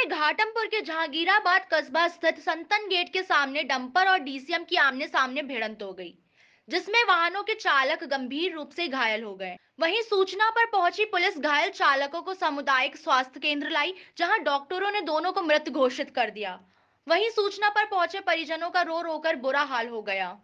में घाटमपुर के जहांगीराबाद कस्बा स्थित संतन गेट के सामने डंपर और डीसीएम की आमने सामने भिड़ंत हो गई जिसमें वाहनों के चालक गंभीर रूप से घायल हो गए वहीं सूचना पर पहुंची पुलिस घायल चालकों को सामुदायिक स्वास्थ्य केंद्र लाई जहां डॉक्टरों ने दोनों को मृत घोषित कर दिया वहीं सूचना पर पहुंचे परिजनों का रो रोकर बुरा हाल हो गया